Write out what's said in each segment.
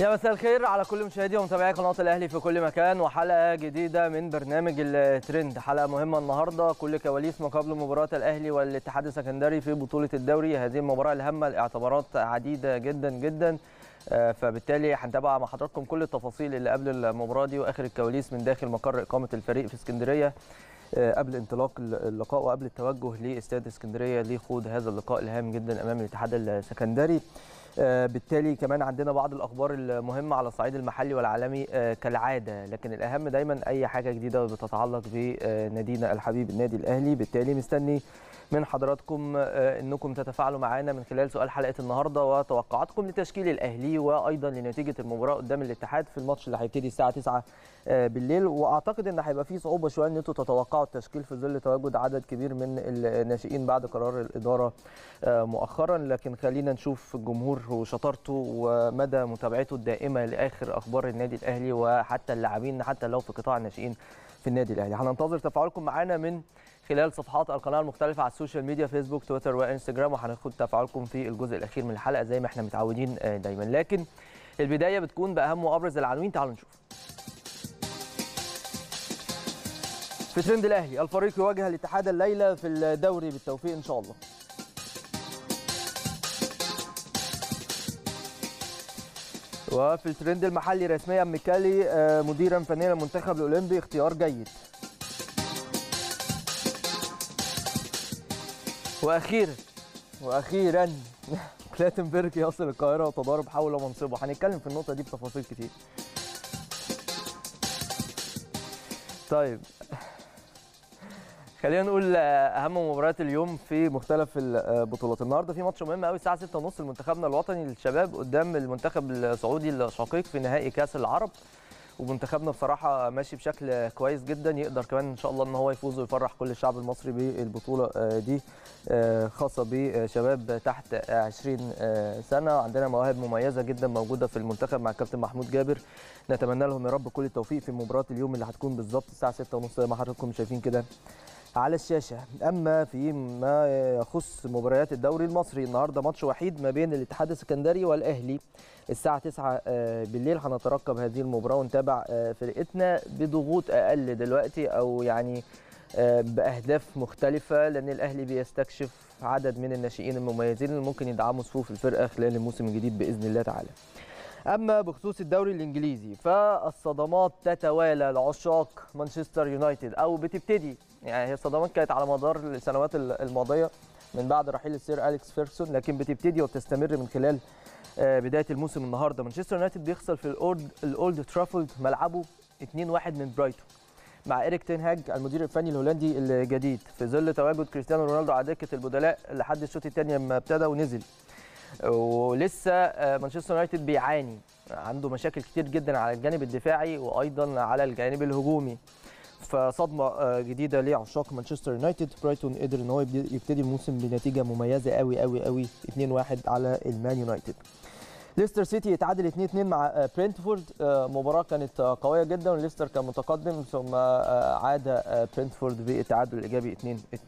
يا مساء الخير على كل مشاهدي ومتابعي قناه الاهلي في كل مكان وحلقه جديده من برنامج الترند حلقه مهمه النهارده كل كواليس ما قبل مباراه الاهلي والاتحاد السكندري في بطوله الدوري هذه المباراه الهامه لاعتبارات عديده جدا جدا آه، فبالتالي هنتابع مع حضراتكم كل التفاصيل اللي قبل المباراه دي واخر الكواليس من داخل مقر اقامه الفريق في اسكندريه آه، قبل انطلاق اللقاء وقبل التوجه لاستاد اسكندريه لخوض هذا اللقاء الهام جدا امام الاتحاد السكندري آه، بالتالي كمان عندنا بعض الاخبار المهمه على الصعيد المحلي والعالمي آه، كالعاده لكن الاهم دايما اي حاجه جديده بتتعلق بنادينا الحبيب النادي الاهلي بالتالي مستني من حضراتكم آه، انكم تتفاعلوا معانا من خلال سؤال حلقه النهارده وتوقعاتكم لتشكيل الاهلي وايضا لنتيجه المباراه قدام الاتحاد في الماتش اللي هيبتدي الساعه 9 آه، بالليل واعتقد ان هيبقى في صعوبه شويه ان انتم تتوقعوا التشكيل في ظل تواجد عدد كبير من الناشئين بعد قرار الاداره آه، مؤخرا لكن خلينا نشوف الجمهور وشطارته ومدى متابعته الدائمه لاخر اخبار النادي الاهلي وحتى اللاعبين حتى لو في قطاع الناشئين في النادي الاهلي هننتظر تفاعلكم معانا من خلال صفحات القناه المختلفه على السوشيال ميديا فيسبوك تويتر وانستجرام وهناخد تفاعلكم في الجزء الاخير من الحلقه زي ما احنا متعودين آه، دايما لكن البدايه بتكون باهم وابرز العناوين تعالوا نشوف في ترند الاهلي الفريق يواجه الاتحاد الليله في الدوري بالتوفيق ان شاء الله وفي الترند المحلي رسميا ميكالي آه، مديرا فنيا للمنتخب الاولمبي اختيار جيد واخيرا واخيرا كلاتنبرج يصل القاهره وتضارب حول منصبه هنتكلم في النقطه دي بتفاصيل كتير طيب خلينا نقول اهم مباريات اليوم في مختلف البطولات النهارده في ماتش مهم قوي الساعه 6:30 لمنتخبنا الوطني للشباب قدام المنتخب السعودي الشقيق في نهائي كاس العرب ومنتخبنا بصراحه ماشي بشكل كويس جدا يقدر كمان ان شاء الله ان هو يفوز ويفرح كل الشعب المصري بالبطوله آه، دي آه، خاصه بشباب تحت 20 آه، سنه عندنا مواهب مميزه جدا موجوده في المنتخب مع الكابتن محمود جابر نتمنى لهم يا رب كل التوفيق في مباراه اليوم اللي هتكون بالظبط الساعه 6:30 زي ما حضراتكم شايفين كده على الشاشه اما فيما يخص مباريات الدوري المصري النهارده ماتش وحيد ما بين الاتحاد السكندري والاهلي الساعه 9 آه، بالليل هنترقب هذه المباراه ونتابع آه، فرقتنا بضغوط اقل دلوقتي او يعني آه، باهداف مختلفه لان الاهلي بيستكشف عدد من الناشئين المميزين اللي ممكن يدعموا صفوف الفرقه خلال الموسم الجديد باذن الله تعالى اما بخصوص الدوري الانجليزي فالصدمات تتوالى لعشاق مانشستر يونايتد او بتبتدي يعني هي الصدمات كانت على مدار السنوات الماضيه من بعد رحيل السير اليكس فيرسون لكن بتبتدي وبتستمر من خلال آه، بدايه الموسم النهارده مانشستر يونايتد بيخسر في الاولد الاولد ترافولد ملعبه 2-1 من برايتون مع إيريك تين هاج المدير الفني الهولندي الجديد في ظل تواجد كريستيانو رونالدو على دكه البدلاء لحد الشوط الثاني لما ابتدى ونزل ولسه آه، مانشستر يونايتد بيعاني عنده مشاكل كتير جدا على الجانب الدفاعي وايضا على الجانب الهجومي فصدمه آه، جديده لعشاق مانشستر يونايتد برايتون قدر ان هو يبتدي الموسم بنتيجه مميزه قوي قوي قوي 2-1 على المان يونايتد ليستر سيتي اتعادل 2-2 مع آه، برينتفورد آه، مباراه كانت قويه جدا وليستر كان متقدم ثم عاد برينتفورد بالتعادل الايجابي 2-2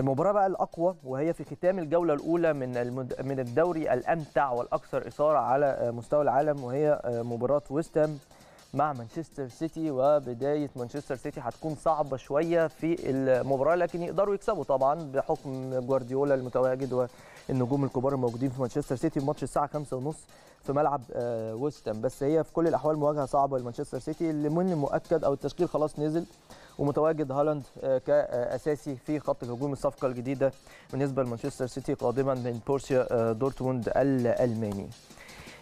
المباراة بقى الأقوى وهي في ختام الجولة الأولى من المد... من الدوري الأمتع والأكثر إثارة على مستوى العالم وهي مباراة ويستام مع مانشستر سيتي وبدايه مانشستر سيتي هتكون صعبه شويه في المباراه لكن يقدروا يكسبوا طبعا بحكم جوارديولا المتواجد والنجوم الكبار الموجودين في مانشستر سيتي الماتش الساعه 5:30 في ملعب آه، ويستام بس هي في كل الاحوال مواجهه صعبه لمانشستر سيتي اللي من المؤكد او التشكيل خلاص نزل ومتواجد هالاند آه، كاساسي في خط الهجوم الصفقه الجديده بالنسبه لمانشستر سيتي قادما من بورسيا آه، دورتموند الالماني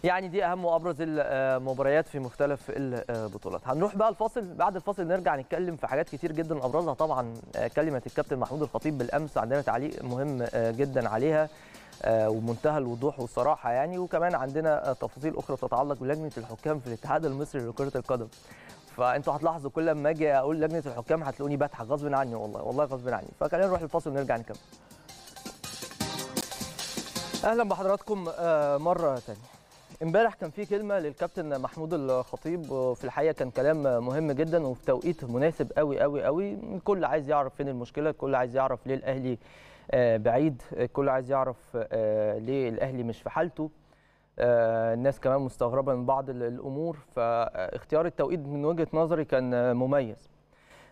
يعني دي اهم وابرز المباريات آه، في مختلف البطولات هنروح بقى الفاصل بعد الفاصل نرجع نتكلم في حاجات كتير جدا ابرزها طبعا آه، كلمه الكابتن محمود الخطيب بالامس عندنا تعليق مهم آه، جدا عليها ومنتهى الوضوح والصراحه يعني وكمان عندنا تفاصيل اخرى تتعلق بلجنه الحكام في الاتحاد المصري لكره القدم فانتوا هتلاحظوا كل ما اجي اقول لجنه الحكام هتلاقوني بضحك غصب عني والله والله غصب عني فخلينا نروح الفاصل ونرجع نكمل اهلا بحضراتكم مره ثانيه امبارح كان في كلمه للكابتن محمود الخطيب في الحقيقه كان كلام مهم جدا وفي توقيت مناسب قوي قوي قوي الكل عايز يعرف فين المشكله الكل عايز يعرف ليه الاهلي آه، بعيد الكل عايز يعرف آه، ليه الاهلي مش في حالته آه، الناس كمان مستغربه من بعض الامور فاختيار التوقيت من وجهه نظري كان مميز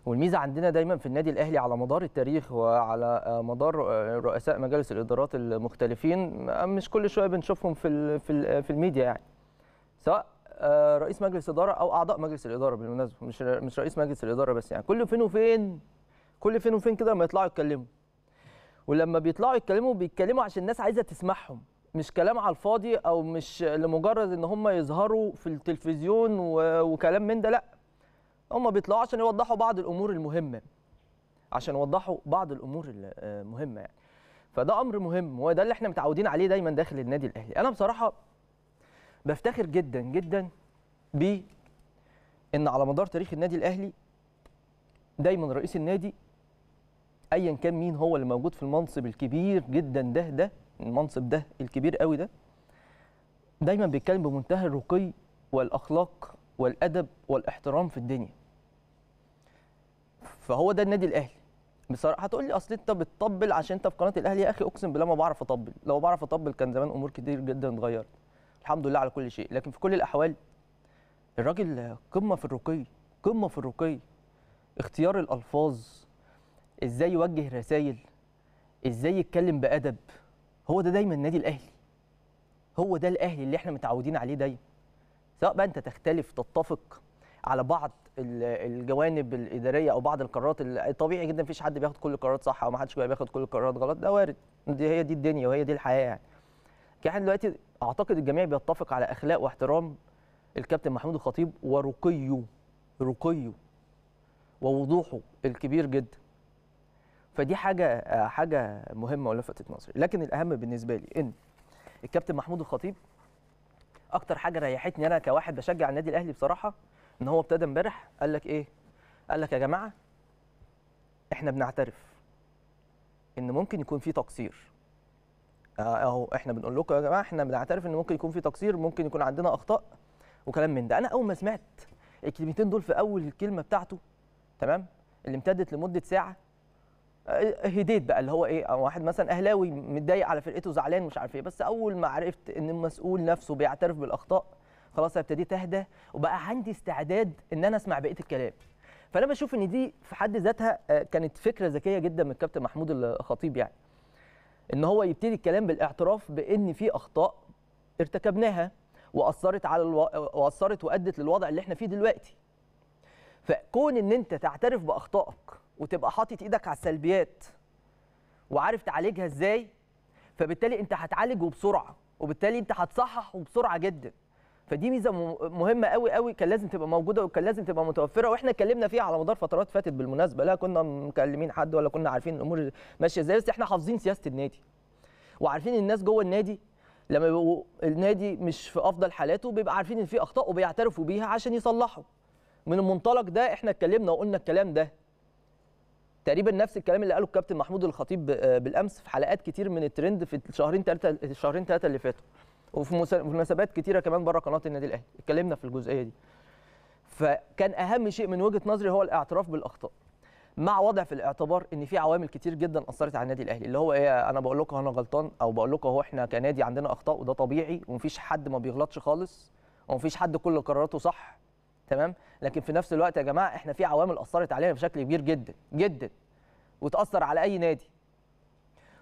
والميزه عندنا دايما في النادي الاهلي على مدار التاريخ وعلى آه، مدار آه، رؤساء مجالس الادارات المختلفين آه، مش كل شويه بنشوفهم في في الميديا يعني سواء رئيس مجلس اداره او اعضاء مجلس الاداره بالمناسبه مش مش رئيس مجلس الاداره بس يعني كل فين وفين كل فين وفين كده لما يطلعوا يتكلموا ولما بيطلعوا يتكلموا بيتكلموا عشان الناس عايزه تسمعهم مش كلام على الفاضي او مش لمجرد ان هم يظهروا في التلفزيون وكلام من ده لا هم بيطلعوا عشان يوضحوا بعض الامور المهمه عشان يوضحوا بعض الامور المهمه آه، يعني فده امر مهم وده اللي احنا متعودين عليه دايما داخل النادي الاهلي انا بصراحه بفتخر جدا جدا ب ان على مدار تاريخ النادي الاهلي دايما رئيس النادي ايا كان مين هو اللي موجود في المنصب الكبير جدا ده ده المنصب ده الكبير قوي ده دايما بيتكلم بمنتهى الرقي والاخلاق والادب والاحترام في الدنيا فهو ده النادي الاهلي بصراحه هتقول لي اصل انت بتطبل عشان انت في قناه الاهلي يا اخي اقسم بالله ما بعرف اطبل لو بعرف اطبل كان زمان امور كتير جدا اتغيرت الحمد لله على كل شيء لكن في كل الاحوال الراجل قمه في الرقي قمه في الرقي اختيار الالفاظ ازاي يوجه رسائل ازاي يتكلم بادب هو ده دا دايما النادي الاهلي هو ده الاهلي اللي احنا متعودين عليه دايما سواء بقى انت تختلف تتفق على بعض الجوانب الاداريه او بعض القرارات طبيعي جدا مفيش حد بياخد كل القرارات صح او ما حدش بياخد كل القرارات غلط ده وارد دي هي دي الدنيا وهي دي الحياه يعني احنا دلوقتي اعتقد الجميع بيتفق على اخلاق واحترام الكابتن محمود الخطيب ورقيه رقيه ووضوحه الكبير جدا فدي حاجه حاجه مهمه ولفتت نظري لكن الاهم بالنسبه لي ان الكابتن محمود الخطيب اكتر حاجه ريحتني انا كواحد بشجع النادي الاهلي بصراحه ان هو ابتدى امبارح قال لك ايه؟ قال لك يا جماعه احنا بنعترف ان ممكن يكون في تقصير آه، اهو احنا بنقول لكم يا جماعه احنا بنعترف ان ممكن يكون في تقصير ممكن يكون عندنا اخطاء وكلام من ده انا اول ما سمعت الكلمتين دول في اول الكلمه بتاعته تمام اللي امتدت لمده ساعه آه، هديت بقى اللي هو ايه واحد مثلا اهلاوي متضايق على فرقته زعلان مش عارف ايه بس اول ما عرفت ان المسؤول نفسه بيعترف بالاخطاء خلاص ابتديت اهدى وبقى عندي استعداد ان انا اسمع بقيه الكلام فانا بشوف ان دي في حد ذاتها آه، كانت فكره ذكيه جدا من الكابتن محمود الخطيب يعني ان هو يبتدي الكلام بالاعتراف بان في اخطاء ارتكبناها واثرت على الو... واثرت وادت للوضع اللي احنا فيه دلوقتي فكون ان انت تعترف باخطائك وتبقى حاطط ايدك على السلبيات وعارف تعالجها ازاي فبالتالي انت هتعالج وبسرعه وبالتالي انت هتصحح وبسرعه جدا فدي ميزه مهمه قوي قوي كان لازم تبقى موجوده وكان لازم تبقى متوفره واحنا اتكلمنا فيها على مدار فترات فاتت بالمناسبه لا كنا مكلمين حد ولا كنا عارفين الامور ماشيه ازاي بس احنا حافظين سياسه النادي وعارفين الناس جوه النادي لما بيبقوا النادي مش في افضل حالاته بيبقى عارفين ان في اخطاء وبيعترفوا بيها عشان يصلحوا من المنطلق ده احنا اتكلمنا وقلنا الكلام ده تقريبا نفس الكلام اللي قاله الكابتن محمود الخطيب آه، بالامس في حلقات كتير من الترند في الشهرين ثلاثه الشهرين ثلاثه اللي فاتوا وفي مناسبات كتيره كمان بره قناه النادي الاهلي اتكلمنا في الجزئيه دي فكان اهم شيء من وجهه نظري هو الاعتراف بالاخطاء مع وضع في الاعتبار ان في عوامل كتير جدا اثرت على النادي الاهلي اللي هو ايه انا بقول لكم انا غلطان او بقول لكم اهو احنا كنادي عندنا اخطاء وده طبيعي ومفيش حد ما بيغلطش خالص ومفيش حد كل قراراته صح تمام لكن في نفس الوقت يا جماعه احنا في عوامل اثرت علينا بشكل كبير جدا جدا وتاثر على اي نادي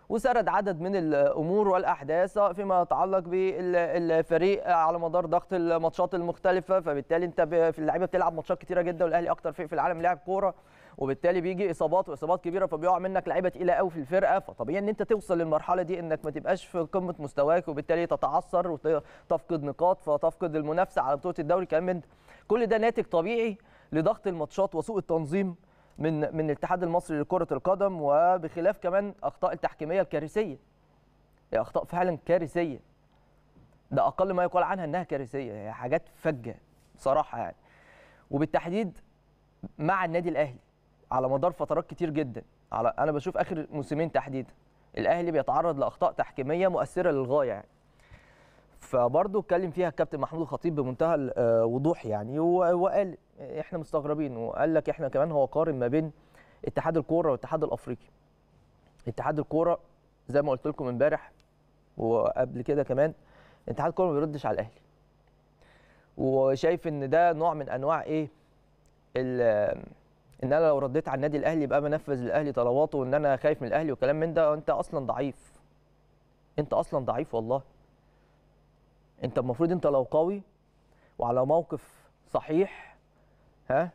وسرد عدد من الامور والاحداث فيما يتعلق بالفريق على مدار ضغط الماتشات المختلفه فبالتالي انت في اللعيبه بتلعب ماتشات كتيره جدا والاهلي اكتر فريق في العالم لاعب كوره وبالتالي بيجي اصابات واصابات كبيره فبيقع منك لعيبه تقيله قوي في الفرقه فطبيعي ان انت توصل للمرحله دي انك ما تبقاش في قمه مستواك وبالتالي تتعثر وتفقد نقاط فتفقد المنافسه على بطوله الدوري كمان كل ده ناتج طبيعي لضغط الماتشات وسوء التنظيم من من الاتحاد المصري لكره القدم وبخلاف كمان اخطاء التحكيميه الكارثيه هي اخطاء فعلا كارثيه ده اقل ما يقال عنها انها كارثيه هي حاجات فجه بصراحه يعني وبالتحديد مع النادي الاهلي على مدار فترات كتير جدا على انا بشوف اخر موسمين تحديدا الاهلي بيتعرض لاخطاء تحكيميه مؤثره للغايه يعني فبرضه اتكلم فيها الكابتن محمود الخطيب بمنتهى الوضوح آه، يعني وقال احنا مستغربين وقال لك احنا كمان هو قارن ما بين اتحاد الكوره والاتحاد الافريقي اتحاد الكوره زي ما قلت لكم امبارح وقبل كده كمان اتحاد الكوره ما بيردش على الاهلي وشايف ان ده نوع من انواع ايه ان انا لو رديت على النادي الاهلي يبقى بنفذ للاهلي طلباته وان انا خايف من الاهلي وكلام من ده انت اصلا ضعيف انت اصلا ضعيف والله انت المفروض انت لو قوي وعلى موقف صحيح ها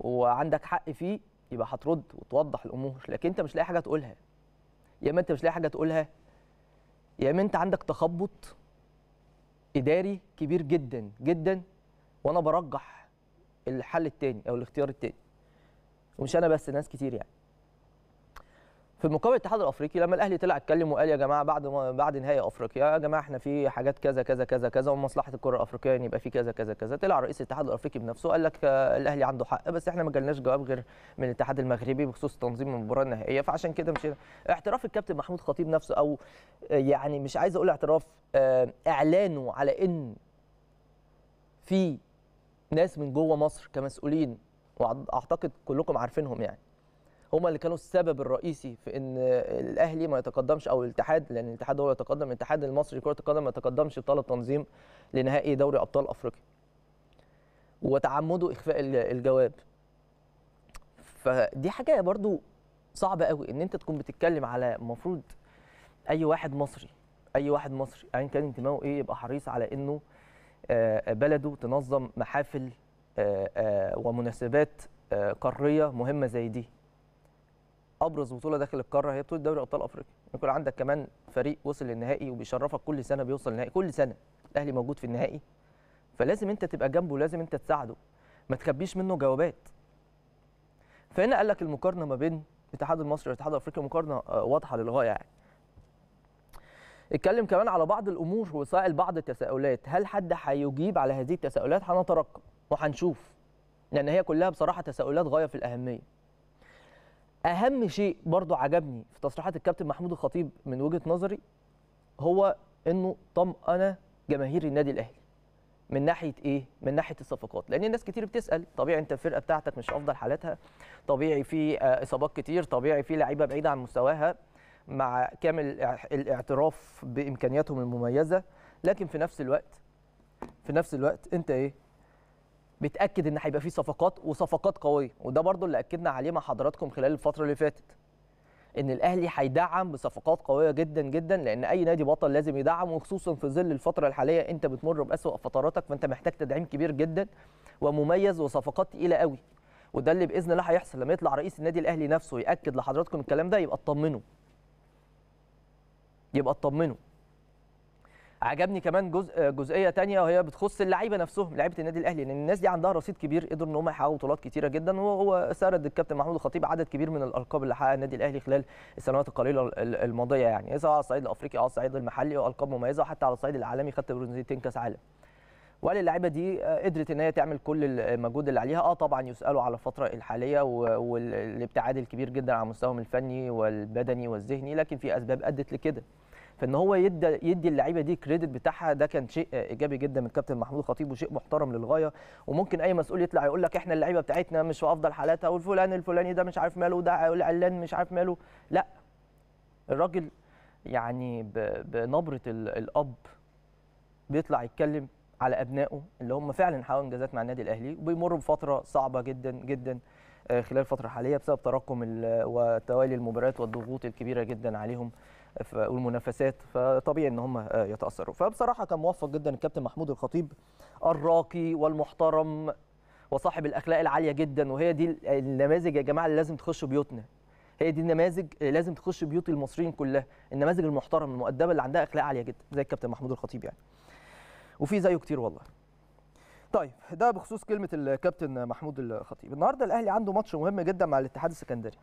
وعندك حق فيه يبقى هترد وتوضح الامور لكن انت مش لاقي حاجه تقولها يا اما انت مش لاقي حاجه تقولها يا اما انت عندك تخبط اداري كبير جدا جدا وانا برجح الحل التاني او الاختيار التاني ومش انا بس ناس كتير يعني في مقابل الاتحاد الافريقي لما الاهلي طلع اتكلم وقال يا جماعه بعد ما بعد نهائي افريقيا يا جماعه احنا في حاجات كذا كذا كذا كذا ومصلحه الكره الافريقيه ان يبقى في كذا كذا كذا طلع رئيس الاتحاد الافريقي بنفسه قال لك آه، الاهلي عنده حق بس احنا ما جالناش جواب غير من الاتحاد المغربي بخصوص تنظيم المباراه النهائيه فعشان كده مشينا اعتراف الكابتن محمود خطيب نفسه او آه، يعني مش عايز اقول اعتراف آه، اعلانه على ان في ناس من جوه مصر كمسؤولين واعتقد كلكم عارفينهم يعني هم اللي كانوا السبب الرئيسي في ان الاهلي ما يتقدمش او الاتحاد لان الاتحاد هو اللي يتقدم الاتحاد المصري لكره القدم ما يتقدمش بطاقه التنظيم لنهائي دوري ابطال افريقيا وتعمدوا اخفاء الجواب فدي حاجه برضو صعبه قوي ان انت تكون بتتكلم على المفروض اي واحد مصري اي واحد مصري ايا يعني كان انتمائه ايه يبقى حريص على انه آه، بلده تنظم محافل آه، آه، ومناسبات قاريه مهمه زي دي ابرز بطوله داخل القاره هي بطوله دوري ابطال افريقيا يكون عندك كمان فريق وصل للنهائي وبيشرفك كل سنه بيوصل للنهائي كل سنه الاهلي موجود في النهائي فلازم انت تبقى جنبه لازم انت تساعده ما تخبيش منه جوابات فهنا قال لك المقارنه ما بين الاتحاد المصري والاتحاد الافريقي مقارنه آه، واضحه للغايه يعني اتكلم كمان على بعض الامور وسائل بعض التساؤلات هل حد هيجيب على هذه التساؤلات هنترقب وهنشوف لان هي كلها بصراحه تساؤلات غايه في الاهميه اهم شيء برضو عجبني في تصريحات الكابتن محمود الخطيب من وجهه نظري هو انه طمأن جماهير النادي الاهلي من ناحيه ايه من ناحيه الصفقات لان الناس كتير بتسال طبيعي انت الفرقه بتاعتك مش افضل حالاتها طبيعي في آه، اصابات كتير طبيعي في لعيبه بعيده عن مستواها مع كامل الاعتراف بامكانياتهم المميزه لكن في نفس الوقت في نفس الوقت انت ايه بتاكد ان هيبقى في صفقات وصفقات قويه وده برضو اللي اكدنا عليه مع حضراتكم خلال الفتره اللي فاتت ان الاهلي هيدعم بصفقات قويه جدا جدا لان اي نادي بطل لازم يدعم وخصوصا في ظل الفتره الحاليه انت بتمر باسوا فتراتك فانت محتاج تدعيم كبير جدا ومميز وصفقات تقيله قوي وده اللي باذن الله هيحصل لما يطلع رئيس النادي الاهلي نفسه ياكد لحضراتكم الكلام ده يبقى اطمنوا يبقى اطمنوا عجبني كمان جزء جزئيه ثانيه وهي بتخص اللعيبه نفسهم لعيبه النادي الاهلي لان الناس دي عندها رصيد كبير قدروا ان هم يحققوا بطولات كثيره جدا وهو سرد الكابتن محمود الخطيب عدد كبير من الالقاب اللي حققها النادي الاهلي خلال السنوات القليله الماضيه يعني سواء على الصعيد الافريقي او على الصعيد المحلي والقاب مميزه وحتى على الصعيد العالمي خدت برونزيتين كاس عالم وقال اللعيبه دي آه، قدرت ان هي تعمل كل المجهود اللي عليها اه طبعا يسالوا على الفتره الحاليه والابتعاد الكبير جدا على مستواهم الفني والبدني والذهني لكن في اسباب ادت لكده فان هو يدي يدي اللعيبه دي كريدت بتاعها ده كان شيء ايجابي جدا من الكابتن محمود الخطيب وشيء محترم للغايه وممكن اي مسؤول يطلع يقول لك احنا اللعيبه بتاعتنا مش في افضل حالاتها والفلان الفلاني ده مش عارف ماله وده العلان مش عارف ماله لا الراجل يعني بنبره الاب بيطلع يتكلم على ابنائه اللي هم فعلا حققوا انجازات مع النادي الاهلي وبيمروا بفتره صعبه جدا جدا آه، خلال الفتره الحاليه بسبب تراكم وتوالي المباريات والضغوط الكبيره جدا عليهم والمنافسات فطبيعي ان هم آه، يتاثروا فبصراحه كان موفق جدا الكابتن محمود الخطيب الراقي والمحترم وصاحب الاخلاق العاليه جدا وهي دي النماذج يا جماعه اللي لازم تخشوا بيوتنا هي دي النماذج اللي لازم تخش بيوت المصريين كلها النماذج المحترمه المؤدبه اللي عندها اخلاق عاليه جدا زي الكابتن محمود الخطيب يعني وفي زيه كتير والله طيب ده بخصوص كلمه الكابتن محمود الخطيب النهارده الاهلي عنده ماتش مهم جدا مع الاتحاد السكندري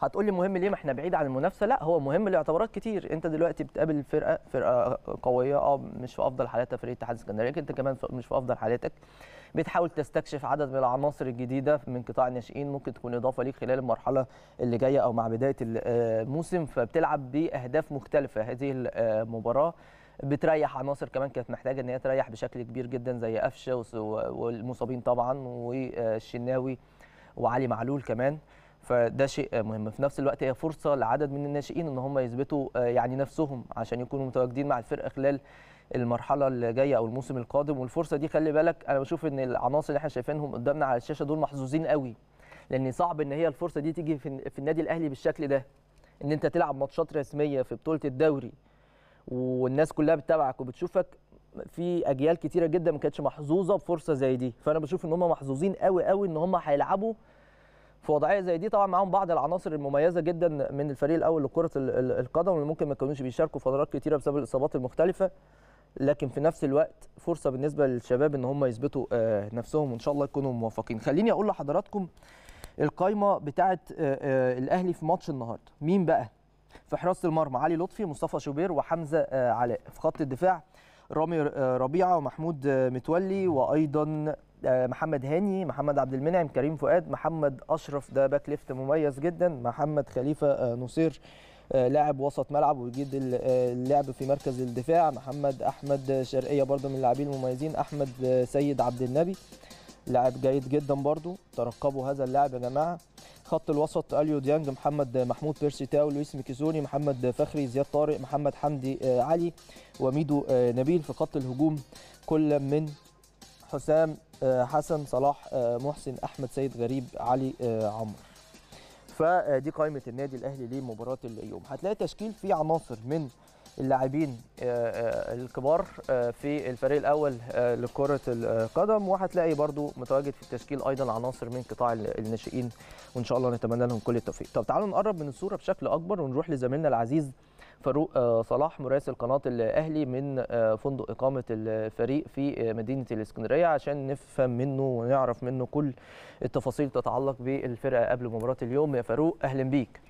هتقول لي مهم ليه ما احنا بعيد عن المنافسه لا هو مهم لاعتبارات كتير انت دلوقتي بتقابل فرقه فرقه قويه اه مش في افضل حالاتها فريق اتحاد لكن انت كمان مش في افضل حالاتك بتحاول تستكشف عدد من العناصر الجديده من قطاع الناشئين ممكن تكون اضافه ليك خلال المرحله اللي جايه او مع بدايه الموسم آه، فبتلعب باهداف مختلفه هذه المباراه آه، بتريح عناصر كمان كانت محتاجه ان هي تريح بشكل كبير جدا زي قفشه والمصابين طبعا والشناوي وعلي معلول كمان فده شيء مهم في نفس الوقت هي فرصه لعدد من الناشئين ان هم يثبتوا آه، يعني نفسهم عشان يكونوا متواجدين مع الفرقه خلال المرحله اللي جايه او الموسم القادم والفرصه دي خلي بالك انا بشوف ان العناصر اللي احنا شايفينهم قدامنا على الشاشه دول محظوظين قوي لان صعب ان هي الفرصه دي تيجي في النادي الاهلي بالشكل ده ان انت تلعب ماتشات رسميه في بطوله الدوري والناس كلها بتتابعك وبتشوفك في اجيال كتيره جدا ما كانتش محظوظه بفرصه زي دي فانا بشوف ان هم محظوظين قوي قوي ان هم هيلعبوا في وضعيه زي دي طبعا معاهم بعض العناصر المميزه جدا من الفريق الاول لكره القدم اللي ممكن ما يكونوش بيشاركوا فترات كتيره بسبب الاصابات المختلفه لكن في نفس الوقت فرصه بالنسبه للشباب ان هم يثبتوا آه، نفسهم وان شاء الله يكونوا موفقين خليني اقول لحضراتكم القايمه بتاعه آه، آه، الاهلي في ماتش النهارده مين بقى في حراسه المرمى علي لطفي مصطفى شوبير وحمزه علاء في خط الدفاع رامي ربيعه ومحمود متولي وايضا محمد هاني محمد عبد المنعم كريم فؤاد محمد اشرف ده باك ليفت مميز جدا محمد خليفه آه، نصير آه، لاعب وسط ملعب ويجيد آه، اللعب في مركز الدفاع محمد احمد شرقيه برده من اللاعبين المميزين احمد سيد عبد النبي لاعب جيد جدا برضو ترقبوا هذا اللاعب يا جماعه خط الوسط اليو ديانج محمد محمود بيرسي تاو لويس ميكيزوني محمد فخري زياد طارق محمد حمدي علي وميدو نبيل في خط الهجوم كل من حسام آه، حسن صلاح آه، محسن احمد سيد غريب علي آه، عمرو فدي قائمه النادي الاهلي لمباراه اليوم هتلاقي تشكيل فيه عناصر من اللاعبين آه، آه، الكبار آه، في الفريق الاول لكره القدم وهتلاقي برضو متواجد في التشكيل ايضا عناصر من قطاع الناشئين وان شاء الله نتمنى لهم كل التوفيق طب تعالوا نقرب من الصوره بشكل اكبر ونروح لزميلنا العزيز فاروق صلاح مراسل قناه الاهلي من فندق اقامه الفريق في مدينه الاسكندريه عشان نفهم منه ونعرف منه كل التفاصيل تتعلق بالفرقه قبل مباراه اليوم يا فاروق اهلا بيك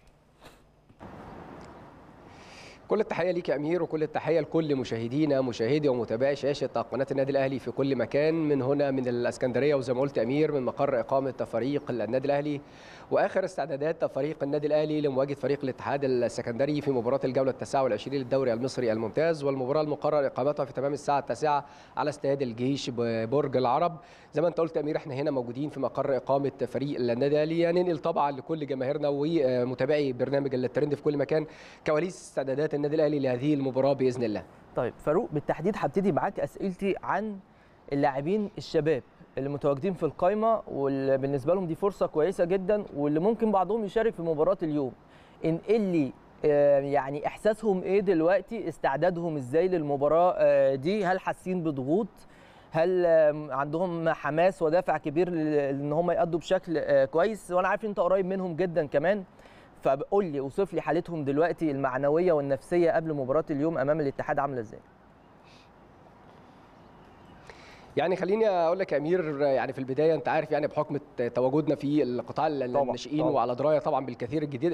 كل التحيه ليك يا امير وكل التحيه لكل مشاهدينا مشاهدي ومتابعي شاشه قناه النادي الاهلي في كل مكان من هنا من الاسكندريه وزي ما قلت امير من مقر اقامه فريق النادي الاهلي واخر استعدادات فريق النادي الاهلي لمواجهه فريق الاتحاد السكندري في مباراه الجوله 29 للدوري المصري الممتاز والمباراه المقرر اقامتها في تمام الساعه 9 على استاد الجيش ببرج العرب زي ما انت قلت يا امير احنا هنا موجودين في مقر اقامه فريق النادي الاهلي ننقل يعني طبعا لكل جماهيرنا ومتابعي برنامج الترند في كل مكان كواليس استعدادات النادي الاهلي لهذه المباراه باذن الله طيب فاروق بالتحديد هبتدي معاك اسئلتي عن اللاعبين الشباب اللي متواجدين في القايمه واللي بالنسبه لهم دي فرصه كويسه جدا واللي ممكن بعضهم يشارك في مباراه اليوم انقل لي آه، يعني احساسهم ايه دلوقتي استعدادهم ازاي للمباراه آه، دي هل حاسين بضغوط هل عندهم حماس ودافع كبير ان هم يأدوا بشكل آه، كويس وانا عارف انت قريب منهم جدا كمان فقول لي وصف لي حالتهم دلوقتي المعنويه والنفسيه قبل مباراه اليوم امام الاتحاد عامله ازاي يعني خليني اقول لك يا امير يعني في البدايه انت عارف يعني بحكم تواجدنا في القطاع الناشئين وعلى درايه طبعا بالكثير الجديد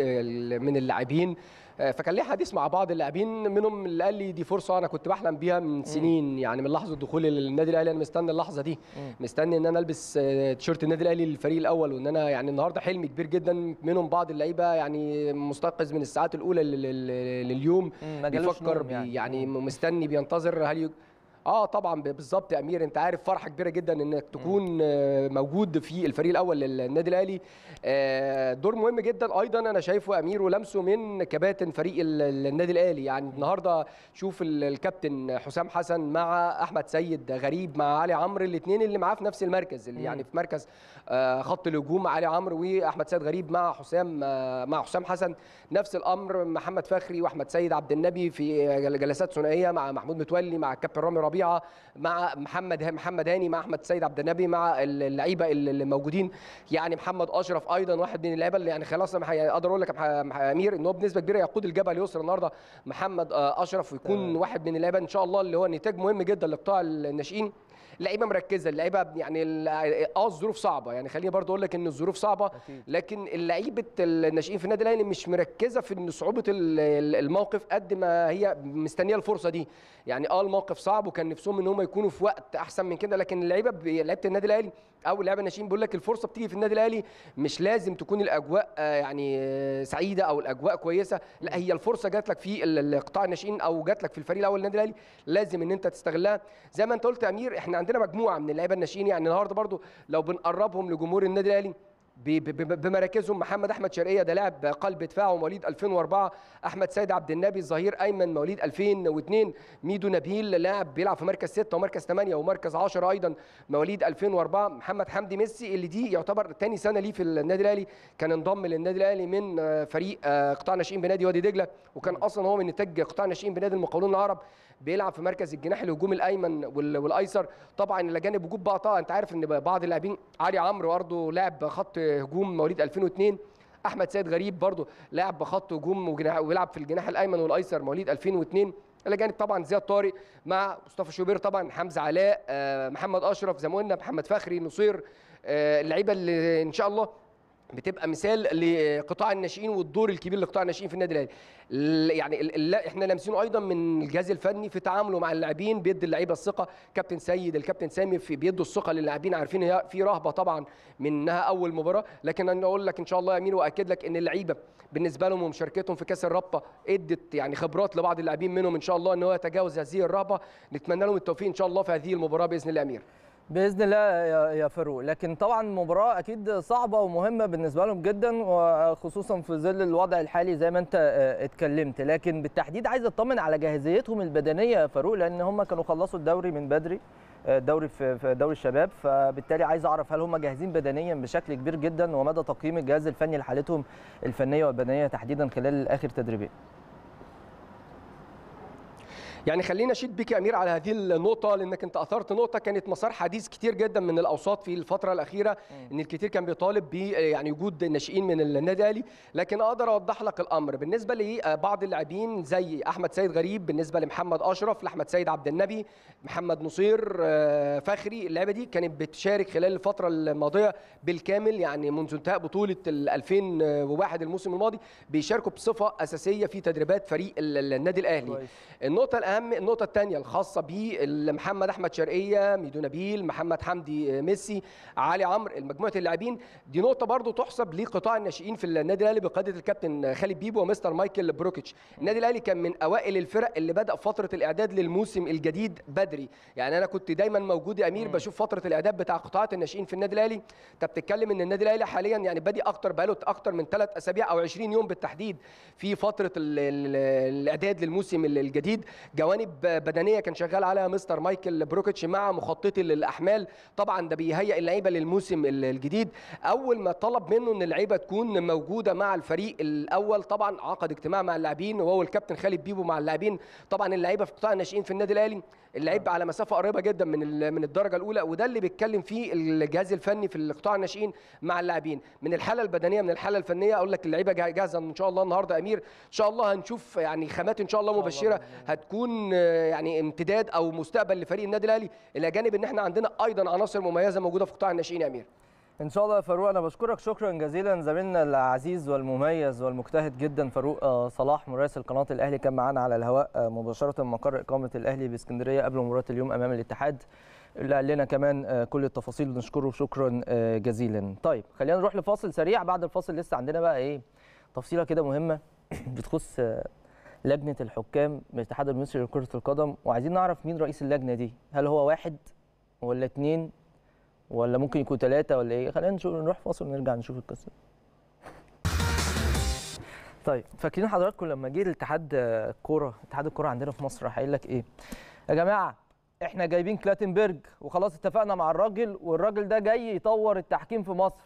من اللاعبين آه، فكان لي حديث مع بعض اللاعبين منهم اللي قال لي دي فرصه انا كنت بحلم بيها من سنين يعني من لحظه دخولي للنادي الاهلي انا مستني اللحظه دي مستني ان انا البس آه، تيشيرت النادي الاهلي للفريق الاول وان انا يعني النهارده حلم كبير جدا منهم بعض اللعيبه يعني مستيقظ من الساعات الاولى لليوم بيفكر يعني, يعني مستني بينتظر هل اه طبعا بالظبط يا امير انت عارف فرحه كبيره جدا انك تكون آه، موجود في الفريق الاول للنادي الاهلي آه، دور مهم جدا ايضا انا شايفه امير ولمسه من كباتن فريق النادي الاهلي يعني النهارده شوف الكابتن حسام حسن مع احمد سيد غريب مع علي عمرو الاثنين اللي معاه في نفس المركز اللي يعني في مركز آه، خط الهجوم علي عمرو واحمد سيد غريب مع حسام مع حسام حسن نفس الامر محمد فخري واحمد سيد عبد النبي في جلسات ثنائيه مع محمود متولي مع الكابتن رامي ربيعه مع محمد محمد هاني مع احمد سيد عبد النبي مع اللعيبه اللي موجودين يعني محمد اشرف ايضا واحد من اللعيبه اللي يعني خلاص انا اقدر اقول لك يا امير ان هو بنسبه كبيره يقود الجبهه اليسرى النهارده محمد آه، اشرف ويكون واحد من اللعيبه ان شاء الله اللي هو نتاج مهم جدا لقطاع الناشئين لعيبه مركزه اللعيبه يعني اه الظروف صعبه يعني خليني برضو اقول لك ان الظروف صعبه لكن لعيبه الناشئين في النادي الاهلي مش مركزه في ان صعوبه الموقف قد ما هي مستنيه الفرصه دي يعني اه الموقف صعب وكان نفسهم ان هم يكونوا في وقت احسن من كده لكن اللعيبه لعيبه النادي الاهلي او لعبه الناشئين بيقول لك الفرصه بتيجي في النادي الاهلي مش لازم تكون الاجواء آه، يعني آه، سعيده او الاجواء كويسه لا هي الفرصه جات لك في قطاع الناشئين او جات لك في الفريق الاول النادي الاهلي لازم ان انت تستغلها زي ما انت قلت يا امير احنا عندنا مجموعه من اللعيبه الناشئين يعني النهارده برضو لو بنقربهم لجمهور النادي الاهلي بمراكزهم محمد احمد شرقيه ده لاعب قلب دفاع ومواليد 2004 احمد سيد عبد النبي الظهير ايمن مواليد 2002 ميدو نبيل لاعب بيلعب في مركز 6 ومركز 8 ومركز 10 ايضا مواليد 2004 محمد حمدي ميسي اللي دي يعتبر ثاني سنه ليه في النادي الاهلي كان انضم للنادي الاهلي من آه، فريق آه، قطاع ناشئين بنادي وادي دجله وكان اصلا هو من نتاج قطاع ناشئين بنادي المقاولون العرب بيلعب في مركز الجناح الهجومي الايمن والايسر طبعا الى جانب وجود بقى طبعا انت عارف ان بعض اللاعبين علي عمرو برضه لاعب خط هجوم مواليد 2002 احمد سيد غريب برضه لاعب بخط هجوم ويلعب في الجناح الايمن والايسر مواليد 2002 الى جانب طبعا زياد طارق مع مصطفى شوبير طبعا حمزه علاء آه، محمد اشرف زي ما قلنا محمد فخري نصير آه، اللعيبه اللي ان شاء الله بتبقى مثال لقطاع الناشئين والدور الكبير لقطاع الناشئين في النادي الاهلي يعني احنا لامسينه ايضا من الجهاز الفني في تعامله مع اللاعبين بيدي اللعيبه الثقه كابتن سيد الكابتن سامي في بيدوا الثقه للاعبين عارفين هي في رهبه طبعا منها اول مباراه لكن انا اقول لك ان شاء الله يا امين واكد لك ان اللعيبه بالنسبه لهم ومشاركتهم في كاس الرابطه ادت يعني خبرات لبعض اللاعبين منهم ان شاء الله ان هو يتجاوز هذه الرهبه نتمنى لهم التوفيق ان شاء الله في هذه المباراه باذن الله امير باذن الله يا فاروق لكن طبعا مباراه اكيد صعبه ومهمه بالنسبه لهم جدا وخصوصا في ظل الوضع الحالي زي ما انت آه، اتكلمت لكن بالتحديد عايز اطمن على جاهزيتهم البدنيه يا فاروق لان هم كانوا خلصوا الدوري من بدري آه، دوري في دوري الشباب فبالتالي عايز اعرف هل هم جاهزين بدنيا بشكل كبير جدا ومدى تقييم الجهاز الفني لحالتهم الفنيه والبدنيه تحديدا خلال اخر تدريبين يعني خلينا اشيد بك يا امير على هذه النقطه لانك انت اثرت نقطه كانت مسار حديث كتير جدا من الاوساط في الفتره الاخيره ان الكتير كان بيطالب ب يعني وجود ناشئين من النادي الاهلي لكن اقدر اوضح لك الامر بالنسبه لبعض آه، اللاعبين زي احمد سيد غريب بالنسبه لمحمد اشرف لاحمد سيد عبد النبي محمد نصير آه، فخري اللعبه دي كانت بتشارك خلال الفتره الماضيه بالكامل يعني منذ انتهاء بطوله 2001 الموسم الماضي بيشاركوا بصفه اساسيه في تدريبات فريق النادي الاهلي النقطه اهم النقطه الثانيه الخاصه بمحمد احمد شرقيه ميدو نبيل محمد حمدي آه، ميسي علي عمرو مجموعه اللاعبين دي نقطه برضو تحسب لقطاع الناشئين في النادي الاهلي بقياده الكابتن خالد بيبو ومستر مايكل بروكيتش النادي الاهلي كان من اوائل الفرق اللي بدا فتره الاعداد للموسم الجديد بدري يعني انا كنت دايما موجود يا امير بشوف فتره الاعداد بتاع قطاعات الناشئين في النادي الاهلي انت بتتكلم ان النادي الاهلي حاليا يعني بادي اكتر بقاله اكتر من ثلاث اسابيع او 20 يوم بالتحديد في فتره الاعداد للموسم الجديد جوانب بدنيه كان شغال عليها مستر مايكل بروكيتش مع مخططي للاحمال طبعا ده بيهيئ اللعيبه للموسم الجديد اول ما طلب منه ان اللعيبه تكون موجوده مع الفريق الاول طبعا عقد اجتماع مع اللاعبين وهو الكابتن خالد بيبو مع اللاعبين طبعا اللعيبه في قطاع الناشئين في النادي الاهلي اللعيب نعم. على مسافه قريبه جدا من من الدرجه الاولى وده اللي بيتكلم فيه الجهاز الفني في قطاع الناشئين مع اللاعبين من الحاله البدنيه من الحاله الفنيه اقول لك اللعيبه جاهزه ان شاء الله النهارده امير ان شاء الله هنشوف يعني خامات ان شاء الله مبشره هتكون يكون آه، يعني امتداد او مستقبل لفريق النادي الاهلي الى جانب ان احنا عندنا ايضا عناصر مميزه موجوده في قطاع الناشئين يا امير ان شاء الله يا فاروق انا بشكرك شكرا جزيلا زميلنا العزيز والمميز والمجتهد جدا فاروق آه، صلاح مراسل قناه الاهلي كان معانا على الهواء آه، مباشره من مقر اقامه الاهلي باسكندريه قبل مباراه اليوم امام الاتحاد اللي قال لنا كمان كل التفاصيل بنشكره شكرا جزيلا طيب خلينا نروح لفاصل سريع بعد الفاصل لسه عندنا بقى ايه تفصيله كده مهمه بتخص لجنه الحكام من الاتحاد المصري لكره القدم وعايزين نعرف مين رئيس اللجنه دي هل هو واحد ولا اتنين ولا ممكن يكون ثلاثه ولا ايه خلينا نشوف نروح فاصل ونرجع نشوف القصه طيب فاكرين حضراتكم لما جه الاتحاد الكوره اتحاد الكوره عندنا في مصر هيقول لك ايه يا جماعه احنا جايبين كلاتنبرج وخلاص اتفقنا مع الراجل والراجل ده جاي يطور التحكيم في مصر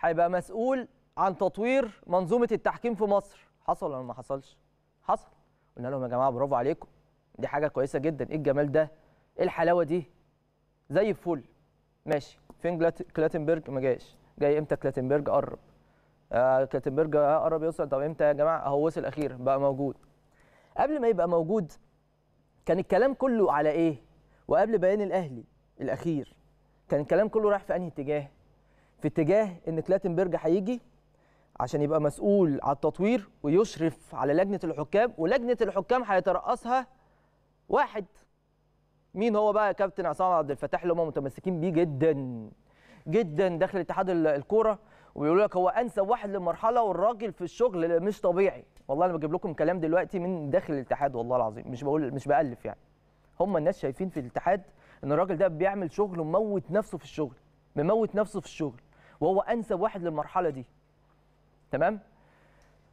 هيبقى مسؤول عن تطوير منظومه التحكيم في مصر حصل ولا ما حصلش حصل قلنا لهم يا جماعه برافو عليكم دي حاجه كويسه جدا ايه الجمال ده ايه الحلاوه دي زي الفل ماشي فين كلاتنبرج ما جاش جاي امتى كلاتنبرج قرب آه كلاتنبرج آه، قرب يوصل طب امتى يا جماعه اهو وصل اخيرا بقى موجود قبل ما يبقى موجود كان الكلام كله على ايه وقبل بيان الاهلي الاخير كان الكلام كله رايح في انهي اتجاه في اتجاه ان كلاتنبرج هيجي عشان يبقى مسؤول على التطوير ويشرف على لجنه الحكام ولجنه الحكام هيترأسها واحد مين هو بقى كابتن عصام عبد الفتاح اللي هم متمسكين بيه جدا جدا داخل اتحاد الكوره وبيقولوا لك هو انسب واحد للمرحله والراجل في الشغل مش طبيعي والله انا بجيب لكم كلام دلوقتي من داخل الاتحاد والله العظيم مش بقول مش بالف يعني هم الناس شايفين في الاتحاد ان الراجل ده بيعمل شغل وموت نفسه في الشغل مموت نفسه في الشغل وهو انسب واحد للمرحله دي تمام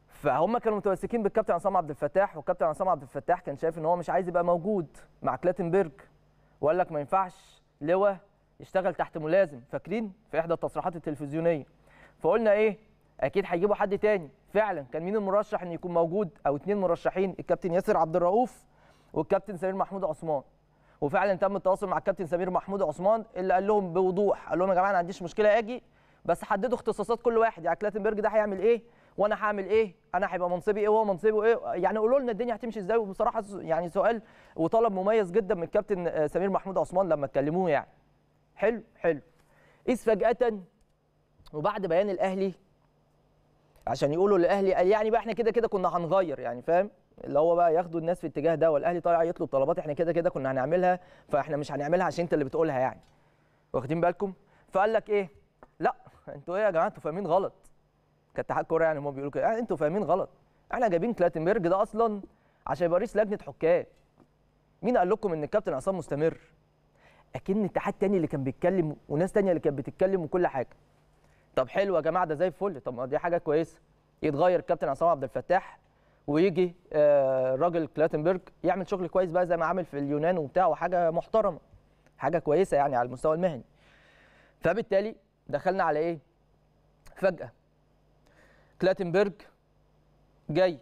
فهم كانوا متمسكين بالكابتن عصام عبد الفتاح والكابتن عصام عبد الفتاح كان شايف ان هو مش عايز يبقى موجود مع كلاتنبرج وقال لك ما ينفعش لواء يشتغل تحت ملازم فاكرين في احدى التصريحات التلفزيونيه فقلنا ايه اكيد هيجيبوا حد تاني فعلا كان مين المرشح ان يكون موجود او اثنين مرشحين الكابتن ياسر عبد الرؤوف والكابتن سمير محمود عثمان وفعلا تم التواصل مع الكابتن سمير محمود عثمان اللي قال لهم بوضوح قال لهم يا جماعه انا ما عنديش مشكله اجي بس حددوا اختصاصات كل واحد يعني كلاتنبرج ده هيعمل ايه وانا هعمل ايه انا هيبقى منصبي ايه وهو منصبه ايه يعني قولوا لنا الدنيا هتمشي ازاي وبصراحه يعني سؤال وطلب مميز جدا من الكابتن آه، سمير محمود عثمان لما اتكلموه يعني حلو حلو اذ فجاه وبعد بيان الاهلي عشان يقولوا للاهلي قال يعني بقى احنا كده كده كنا هنغير يعني فاهم اللي هو بقى ياخدوا الناس في اتجاه ده والاهلي طالع يطلب طلبات احنا كده كده كنا هنعملها فاحنا مش هنعملها عشان انت اللي بتقولها يعني واخدين بالكم فقال لك ايه انتوا ايه يا جماعه انتوا فاهمين غلط كاتحاد كوره يعني هم بيقولوا كده يعني انتوا فاهمين غلط احنا جايبين كلاتنبرج ده اصلا عشان يبقى رئيس لجنه حكام مين قال لكم ان الكابتن عصام مستمر اكن اتحاد تاني اللي كان بيتكلم وناس تانيه اللي كانت بتتكلم وكل حاجه طب حلو يا جماعه ده زي الفل طب ما دي حاجه كويسه يتغير الكابتن عصام عبد الفتاح ويجي آه، الراجل كلاتنبرج يعمل شغل كويس بقى زي ما عمل في اليونان وبتاع وحاجه محترمه حاجه كويسه يعني على المستوى المهني فبالتالي دخلنا على ايه فجاه كلاتنبرج جاي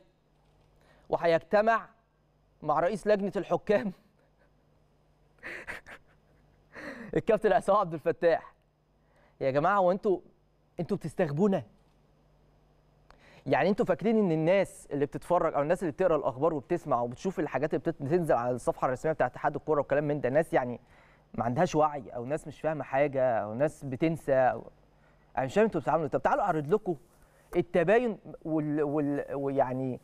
وهيجتمع مع رئيس لجنه الحكام الكابتن عصام عبد الفتاح يا جماعه هو انتوا انتوا بتستغبونا يعني انتوا فاكرين ان الناس اللي بتتفرج او الناس اللي بتقرا الاخبار وبتسمع وبتشوف الحاجات اللي بتنزل على الصفحه الرسميه بتاعت اتحاد الكوره وكلام من ده ناس يعني ما عندهاش وعي او ناس مش فاهمه حاجه او ناس بتنسى أو... انا مش فاهم انتوا بتتعاملوا طب تعالوا اعرض لكم التباين وال... وال... ويعني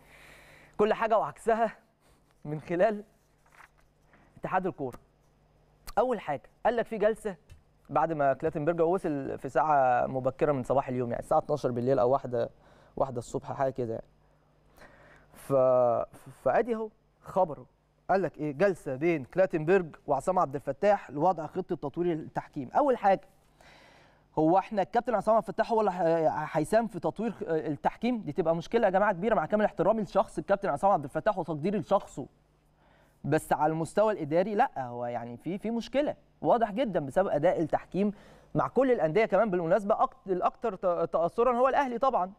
كل حاجه وعكسها من خلال اتحاد الكوره اول حاجه قال لك في جلسه بعد ما كلاتنبرجر وصل في ساعه مبكره من صباح اليوم يعني الساعه 12 بالليل او واحده واحده الصبح حاجه كده يعني ف... فادي اهو خبره قال لك ايه جلسه بين كلاتنبرج وعصام عبد الفتاح لوضع خطه تطوير التحكيم اول حاجه هو احنا الكابتن عصام عبد الفتاح هو اللي هيساهم في تطوير التحكيم دي تبقى مشكله يا جماعه كبيره مع كامل احترامي لشخص الكابتن عصام عبد الفتاح وتقديري لشخصه بس على المستوى الاداري لا هو يعني في في مشكله واضح جدا بسبب اداء التحكيم مع كل الانديه كمان بالمناسبه الاكثر تاثرا هو الاهلي طبعا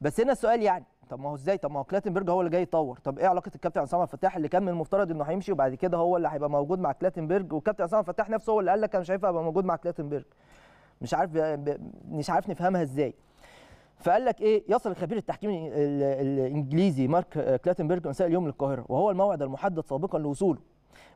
بس هنا السؤال يعني طب ما هو ازاي طب ما هو كلاتنبرج هو اللي جاي يطور طب ايه علاقه الكابتن عصام الفتاح اللي كان من المفترض انه هيمشي وبعد كده هو اللي هيبقى موجود مع كلاتنبرج والكابتن عصام الفتاح نفسه هو اللي قال لك انا مش هينفع ابقى موجود مع كلاتنبرج مش عارف مش عارف نفهمها ازاي فقال لك ايه يصل الخبير التحكيم الانجليزي مارك كلاتنبرج مساء اليوم للقاهره وهو الموعد المحدد سابقا لوصوله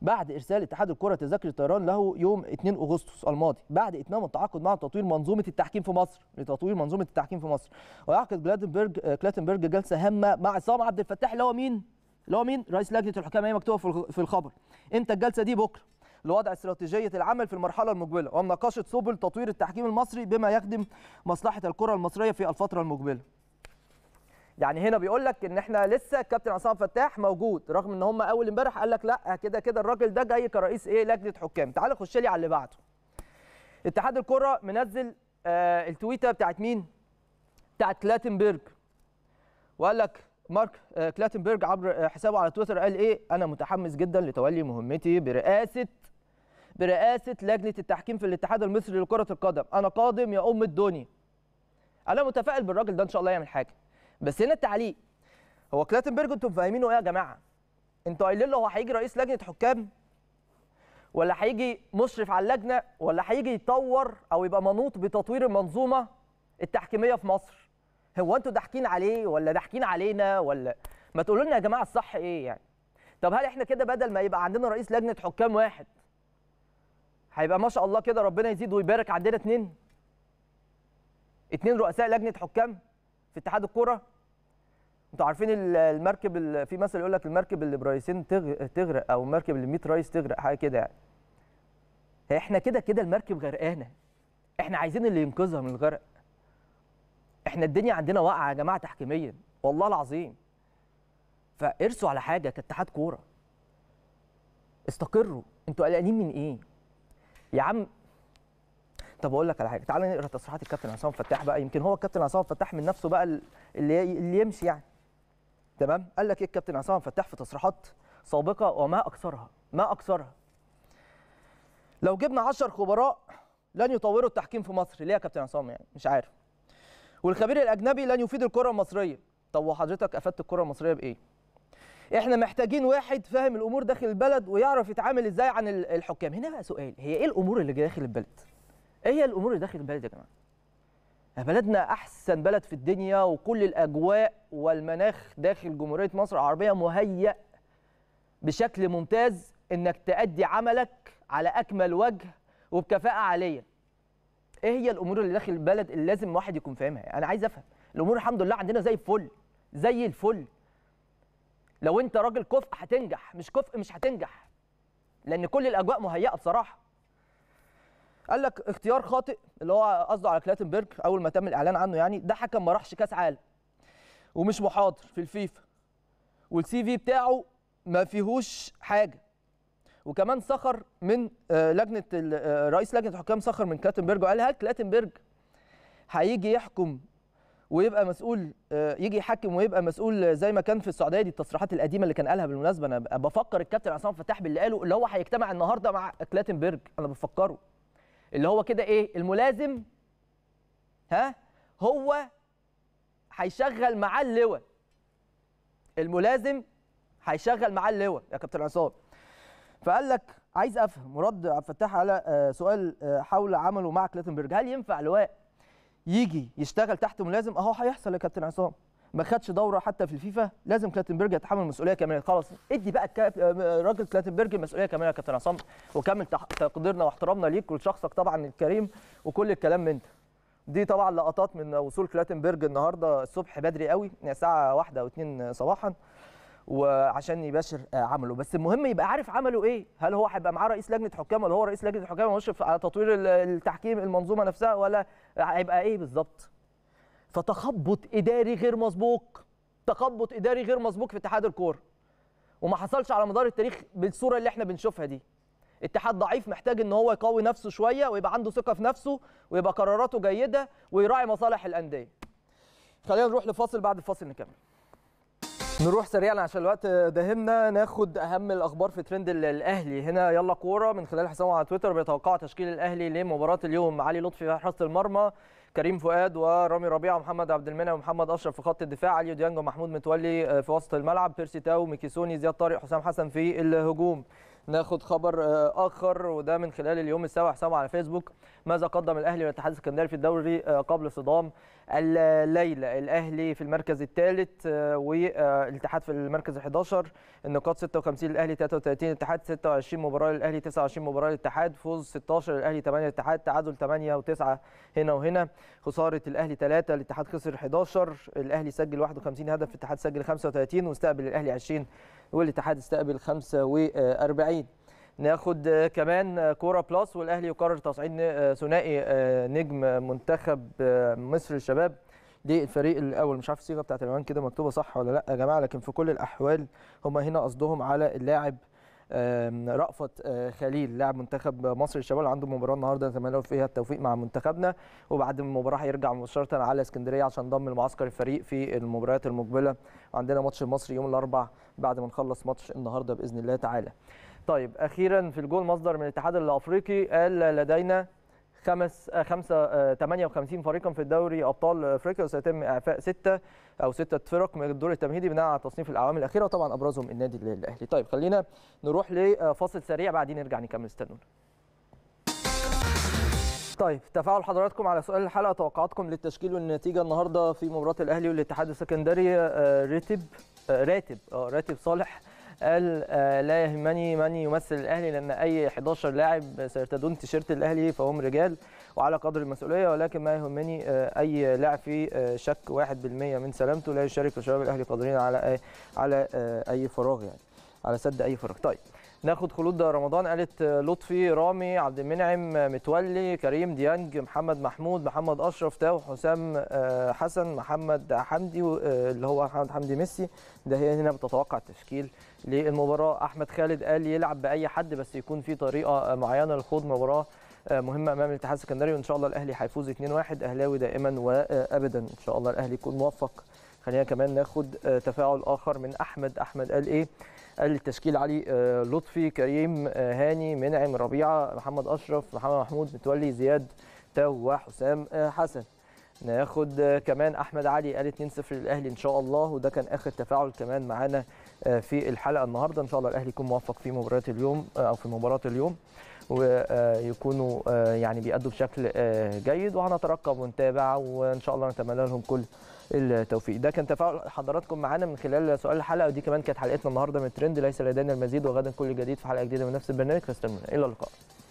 بعد ارسال اتحاد الكره تذاكر الطيران له يوم 2 اغسطس الماضي بعد اتمام التعاقد مع تطوير منظومه التحكيم في مصر لتطوير منظومه التحكيم في مصر ويعقد جلادنبرج كلاتنبرج آه، جلسه هامه مع عصام عبد الفتاح اللي هو مين اللي هو مين رئيس لجنه الحكام هي مكتوبه في الخبر امتى الجلسه دي بكره لوضع استراتيجيه العمل في المرحله المقبله ومناقشه سبل تطوير التحكيم المصري بما يخدم مصلحه الكره المصريه في الفتره المقبله يعني هنا بيقول لك ان احنا لسه الكابتن عصام فتاح موجود رغم ان هم اول امبارح قال لك لا كده كده الراجل ده جاي كرئيس ايه لجنه حكام تعال خش لي على اللي بعده اتحاد الكره منزل آه التويته بتاعت مين بتاعت كلاتنبرج وقال لك مارك آه، كلاتنبرج عبر آه، حسابه على تويتر قال ايه انا متحمس جدا لتولي مهمتي برئاسه برئاسه لجنه التحكيم في الاتحاد المصري لكره القدم انا قادم يا ام الدنيا انا متفائل بالراجل ده ان شاء الله يعمل حاجه بس هنا التعليق هو كلاتنبرج انتوا فاهمينه ايه يا جماعه؟ انتوا قايلين له هو هيجي رئيس لجنه حكام ولا هيجي مشرف على اللجنه ولا هيجي يطور او يبقى منوط بتطوير المنظومه التحكيميه في مصر؟ هو انتوا ضاحكين عليه ولا ضاحكين علينا ولا ما تقولوا لنا يا جماعه الصح ايه يعني؟ طب هل احنا كده بدل ما يبقى عندنا رئيس لجنه حكام واحد هيبقى ما شاء الله كده ربنا يزيد ويبارك عندنا اتنين اتنين رؤساء لجنه حكام في اتحاد الكوره انتوا عارفين المركب في مثل يقول لك المركب اللي برايسين تغرق او المركب اللي 100 رايس تغرق حاجه كده يعني احنا كده كده المركب غرقانه احنا عايزين اللي ينقذها من الغرق احنا الدنيا عندنا واقعه يا جماعه تحكيميا والله العظيم فارسوا على حاجه كاتحاد كوره استقروا انتوا قلقانين من ايه يا عم طب اقول لك على حاجه تعال نقرا تصريحات الكابتن عصام فتاح بقى يمكن هو الكابتن عصام فتاح من نفسه بقى اللي اللي يمشي يعني تمام قال لك ايه الكابتن عصام فتاح في تصريحات سابقه وما اكثرها ما اكثرها لو جبنا 10 خبراء لن يطوروا التحكيم في مصر ليه يا كابتن عصام يعني مش عارف والخبير الاجنبي لن يفيد الكره المصريه طب وحضرتك افدت الكره المصريه بايه احنا محتاجين واحد فاهم الامور داخل البلد ويعرف يتعامل ازاي عن الحكام هنا بقى سؤال هي ايه الامور اللي داخل البلد ايه هي الامور اللي داخل البلد يا جماعه بلدنا احسن بلد في الدنيا وكل الاجواء والمناخ داخل جمهوريه مصر العربيه مهيئ بشكل ممتاز انك تأدي عملك على اكمل وجه وبكفاءه عاليه ايه هي الامور اللي داخل البلد اللي لازم واحد يكون فاهمها انا عايز افهم الامور الحمد لله عندنا زي الفل زي الفل لو انت راجل كفء هتنجح مش كفء مش هتنجح لان كل الاجواء مهيئه بصراحه قال لك اختيار خاطئ اللي هو قصده على كلاتنبرج اول ما تم الاعلان عنه يعني ده حكم ما راحش كاس عالم ومش محاضر في الفيفا والسي في بتاعه ما فيهوش حاجه وكمان سخر من آه، لجنه آه، رئيس لجنه الحكام سخر من كلاتنبرج وقال هل كلاتنبرج هيجي يحكم ويبقى مسؤول آه، يجي يحكم ويبقى مسؤول زي ما كان في السعوديه دي التصريحات القديمه اللي كان قالها بالمناسبه انا بفكر الكابتن عصام فتاح باللي قاله اللي هو هيجتمع النهارده مع كلاتنبرج انا بفكره اللي هو كده ايه الملازم ها هو هيشغل معاه اللواء الملازم هيشغل معاه اللواء يا كابتن عصام فقال لك عايز افهم ورد عبد الفتاح على آه، سؤال آه، حول عمله مع كلاتنبرج هل ينفع لواء يجي يشتغل تحت ملازم اهو هيحصل يا كابتن عصام ما خدش دوره حتى في الفيفا لازم كلاتنبرج يتحمل المسؤوليه كامله خلاص ادي بقى الكاب... آه، راجل كلاتنبرج المسؤوليه كامله يا كابتن عصام وكمل تقديرنا واحترامنا ليك ولشخصك طبعا الكريم وكل الكلام من ده دي طبعا لقطات من وصول كلاتنبرج النهارده الصبح بدري قوي الساعه واحدة او 2 صباحا وعشان يباشر آه، عمله بس المهم يبقى عارف عمله ايه هل هو هيبقى معاه رئيس لجنه حكام ولا هو رئيس لجنه حكام مشرف على تطوير التحكيم المنظومه نفسها ولا هيبقى ايه بالظبط فتخبط اداري غير مسبوق تخبط اداري غير مسبوق في اتحاد الكوره وما حصلش على مدار التاريخ بالصوره اللي احنا بنشوفها دي اتحاد ضعيف محتاج ان هو يقوي نفسه شويه ويبقى عنده ثقه في نفسه ويبقى قراراته جيده ويراعي مصالح الانديه خلينا نروح لفاصل بعد الفاصل نكمل نروح سريعا عشان الوقت داهمنا ناخد اهم الاخبار في ترند الاهلي هنا يلا كوره من خلال حسابه على تويتر بيتوقع تشكيل الاهلي لمباراه اليوم علي لطفي في حراسه المرمى كريم فؤاد ورامي ربيعه ومحمد عبد المنعم ومحمد اشرف في خط الدفاع علي ديانج ومحمود متولي آه، في وسط الملعب بيرسي تاو ميكيسوني زياد طارق حسام حسن في الهجوم ناخد خبر آه، اخر وده من خلال اليوم السابع حسام على فيسبوك ماذا قدم الاهلي والاتحاد السكندري في الدوري آه، قبل صدام الليله الاهلي في المركز الثالث آه، والاتحاد في المركز ال11 النقاط 56 الاهلي 33 الاتحاد 26 مباراه للاهلي 29 مباراه للاتحاد فوز 16 الاهلي 8 الاتحاد تعادل 8 و9 هنا وهنا خساره الاهلي 3 الاتحاد خسر 11 الاهلي سجل 51 هدف الاتحاد سجل 35 واستقبل الاهلي 20 والاتحاد استقبل 45 ناخد كمان كوره بلس والاهلي يقرر تصعيد ثنائي آه، نجم منتخب آه، مصر الشباب للفريق الاول مش عارف الصيغه بتاعت العنوان كده مكتوبه صح ولا لا يا جماعه لكن في كل الاحوال هما هنا قصدهم على اللاعب رأفت آه، خليل لاعب منتخب مصر الشباب عنده مباراه النهارده نتمنى له فيها التوفيق مع منتخبنا وبعد المباراه هيرجع مباشره على اسكندريه عشان ضم المعسكر الفريق في المباريات المقبله عندنا ماتش المصري يوم الاربعاء بعد ما نخلص ماتش النهارده باذن الله تعالى. طيب اخيرا في الجول مصدر من الاتحاد الافريقي قال لدينا خمس آه، خمسة 58 آه، فريقا في الدوري ابطال افريقيا وسيتم اعفاء ستة او ستة فرق من الدور التمهيدي بناء على تصنيف الاعوام الاخيره وطبعا ابرزهم النادي الاهلي. طيب خلينا نروح لفاصل سريع بعدين نرجع نكمل استنونا. طيب تفاعل حضراتكم على سؤال الحلقه توقعاتكم للتشكيل والنتيجه النهارده في مباراه الاهلي والاتحاد السكندري آه، راتب راتب اه راتب صالح قال آه، لا يهمني من يمثل الاهلي لان اي 11 لاعب سيرتدون تيشيرت الاهلي فهم رجال وعلى قدر المسؤوليه ولكن ما يهمني آه، اي لاعب في آه، شك 1% من سلامته لا يشارك في شباب الاهلي قادرين على على اي فراغ يعني على سد اي فراغ طيب ناخد خلود رمضان قالت لطفي رامي عبد المنعم متولي كريم ديانج محمد محمود محمد اشرف تاو حسام حسن محمد حمدي اللي هو محمد حمدي ميسي ده هي هنا بتتوقع التشكيل للمباراه احمد خالد قال يلعب باي حد بس يكون في طريقه معينه لخوض مباراه آه، مهمه امام الاتحاد السكندري وان شاء الله الاهلي هيفوز 2-1 اهلاوي دائما وابدا ان شاء الله الاهلي يكون موفق خلينا كمان ناخد آه، تفاعل اخر من احمد احمد قال ايه قال التشكيل علي آه، لطفي كريم هاني منعم ربيعه محمد اشرف محمد محمود متولي زياد تاو وحسام حسن ناخد كمان احمد علي قال 2-0 للاهلي ان شاء الله وده كان اخر تفاعل كمان معانا آه، في الحلقه النهارده ان شاء الله الاهلي يكون موفق في مباريات اليوم آه، او في مباراه اليوم ويكونوا آه، يعني بيأدوا بشكل جيد وهنترقب ونتابع وان شاء الله نتمنى لهم كل التوفيق ده كان تفاعل حضراتكم معانا من خلال سؤال الحلقه ودي كمان كانت حلقتنا النهارده من ترند ليس لدينا المزيد وغدا كل جديد في حلقه جديده من نفس البرنامج فاستنونا الى اللقاء